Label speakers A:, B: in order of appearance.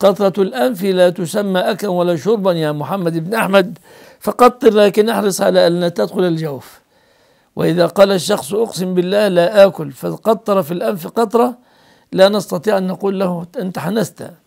A: قطرة الأنف لا تسمى أكل ولا شربا يا محمد بن أحمد فقطر لكن احرص على أن لا تدخل الجوف وإذا قال الشخص أقسم بالله لا آكل فقطر في الأنف قطرة لا نستطيع أن نقول له أنت حنست